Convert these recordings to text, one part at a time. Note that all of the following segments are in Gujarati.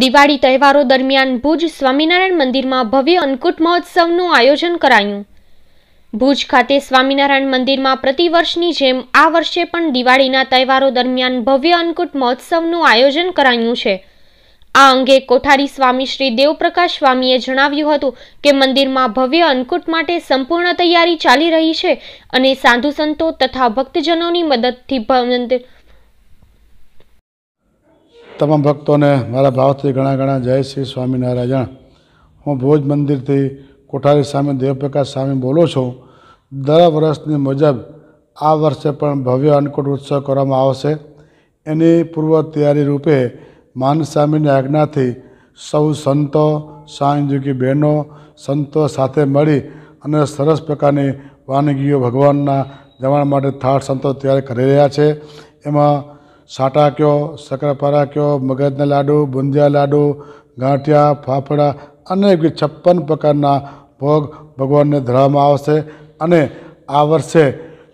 દિવાળી તહેવારો દરમિયાન ભુજ સ્વામિનારાયણ મંદિરમાં ભવ્ય અન્નકૂટ મહોત્સવનું આયોજન કરાયું ભુજ ખાતે સ્વામિનારાયણ મંદિરમાં પ્રતિવર્ષની જેમ આ વર્ષે પણ દિવાળીના તહેવારો દરમિયાન ભવ્ય અન્નકૂટ મહોત્સવનું આયોજન કરાયું છે આ અંગે કોઠારી સ્વામી શ્રી દેવપ્રકાશ સ્વામીએ જણાવ્યું હતું કે મંદિરમાં ભવ્ય અન્નકૂટ માટે સંપૂર્ણ તૈયારી ચાલી રહી છે અને સાધુ સંતો તથા ભક્તજનોની મદદથી મંદિર તમામ ભક્તોને મારા ભાવથી ઘણા ઘણા જય શ્રી સ્વામિનારાયણ હું ભોજ મંદિરથી કોઠારી સ્વામી દેવપ્રકાશ સ્વામી બોલું છું દર વર્ષની મુજબ આ વર્ષે પણ ભવ્ય અન્નકૂટ ઉત્સવ કરવામાં આવશે એની પૂર્વ તૈયારી રૂપે માન સ્વામીની આજ્ઞાથી સૌ સંતો સ્વામીજીકી બહેનો સંતો સાથે મળી અને સરસ પ્રકારની વાનગીઓ ભગવાનના જમણ માટે થાળ સંતો તૈયાર કરી રહ્યા છે એમાં સાટા કયો શક્કરપારા કયો મગજના લાડુ બુંદિયા લાડુ ગાંઠિયા ફાફડા અનેકવિધ છપ્પન પ્રકારના ભોગ ભગવાનને ધરાવવામાં આવશે અને આ વર્ષે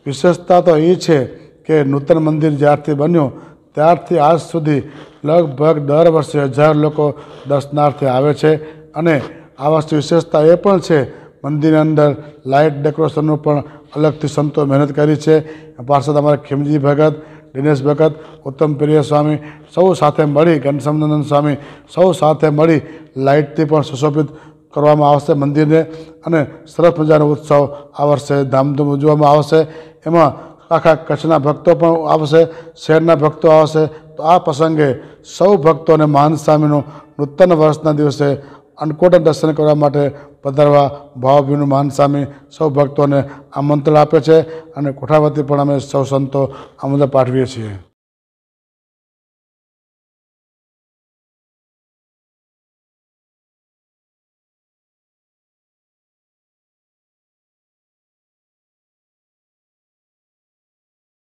વિશેષતા તો એ છે કે નૂતન મંદિર જ્યારથી બન્યું ત્યારથી આજ સુધી લગભગ દર વર્ષે હજાર લોકો દર્શનાર્થે આવે છે અને આ વર્ષની વિશેષતા એ પણ છે મંદિરની અંદર લાઇટ ડેકોરેશનનું પણ અલગથી સંતો મહેનત કરી છે પાર્ષદ અમારા ખીમજી ભગત દિનેશ ભગત ઉત્તમ પ્રિય સ્વામી સૌ સાથે મળી ઘનશ્યામનંદન સ્વામી સૌ સાથે મળી લાઇટથી પણ સુશોભિત કરવામાં આવશે મંદિરને અને સરસ મજાનો ઉત્સવ આ વર્ષે ધામધૂમ ઉજવવામાં આવશે એમાં આખા કચ્છના ભક્તો પણ આવશે શહેરના ભક્તો આવશે તો આ પ્રસંગે સૌ ભક્તોને મહાન સ્વામીનું નૂતન વર્ષના દિવસે અન્નકોટન દર્શન કરવા માટે પધારવા ભાવભીનું માન સામે સૌ ભક્તોને આમંત્રણ આપે છે અને કોઠાવતી પણ અમે સૌ સંતો આમંત્રણ પાઠવીએ છીએ